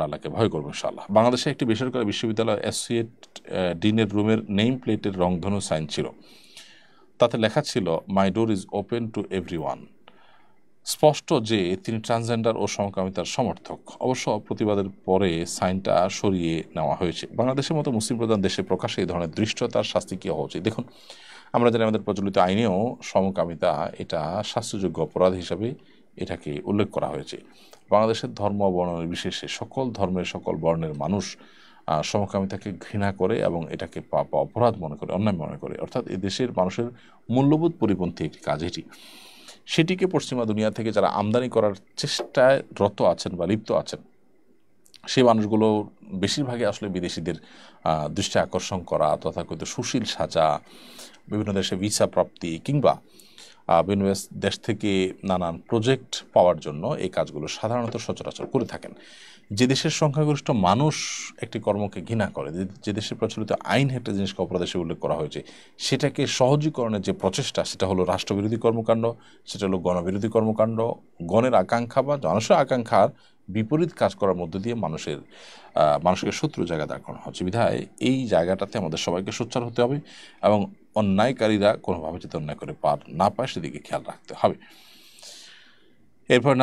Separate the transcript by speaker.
Speaker 1: আপনার আল্লাহকে ভয় করবো ইনশাল্লাহ বাংলাদেশে একটি বেসরকারি বিশ্ববিদ্যালয় অ্যাসোসিয়েট ডিনের রুমের নেম প্লেটের রংধনু সাইন ছিল তাতে লেখা ছিল my door is open to every স্পষ্ট যে তিনি ট্রান্সজেন্ডার ও সমকামিতার সমর্থক অবশ্য প্রতিবাদের পরে সাইনটা সরিয়ে নেওয়া হয়েছে বাংলাদেশের মতো মুসলিম প্রধান দেশে প্রকাশে এই ধরনের দৃষ্টতার শাস্তি কী হওয়া উচিত দেখুন আমরা জানি আমাদের প্রচলিত আইনেও সমকামিতা এটা শাস্তিযোগ্য অপরাধ হিসাবে এটাকে উল্লেখ করা হয়েছে বাংলাদেশের ধর্ম বর্ণের বিশেষে সকল ধর্মের সকল বর্ণের মানুষ সমকামিতাকে ঘৃণা করে এবং এটাকে পাপ অপরাধ মনে করে অন্যায় মনে করে অর্থাৎ দেশের মানুষের মূল্যবোধ পরিপন্থী একটি কাজ এটি সেটিকে পশ্চিমা দুনিয়া থেকে যারা আমদানি করার চেষ্টায় রত আছেন বা লিপ্ত আছেন সেই মানুষগুলো বেশিরভাগই আসলে বিদেশিদের দৃষ্টি আকর্ষণ করা তথাকথিত সুশীল সাজা বিভিন্ন দেশে ভিসা প্রাপ্তি কিংবা বিভিন্ন দেশ থেকে নানান প্রজেক্ট পাওয়ার জন্য এই কাজগুলো সাধারণত সচরাচর করে থাকেন যে দেশের সংখ্যাগরিষ্ঠ মানুষ একটি কর্মকে ঘৃণা করে যে দেশে প্রচলিত আইন একটা জিনিসকে অপরাদেশে উল্লেখ করা হয়েছে সেটাকে সহজীকরণের যে প্রচেষ্টা সেটা হলো রাষ্ট্রবিরোধী কর্মকাণ্ড সেটা হলো গণবিরোধী কর্মকাণ্ড গণের আকাঙ্ক্ষা বা জনসের আকাঙ্ক্ষার বিপরীত কাজ করার মধ্য দিয়ে মানুষের মানুষকে শত্রু জায়গা দাঁড় করানো হচ্ছে বিধায় এই জায়গাটাতে আমাদের সবাইকে সোচ্চার হতে হবে এবং অন্যায়কারীরা কোনোভাবে যাতে অন্যায় করে পার না পায় সেদিকে খেয়াল রাখতে হবে এরপর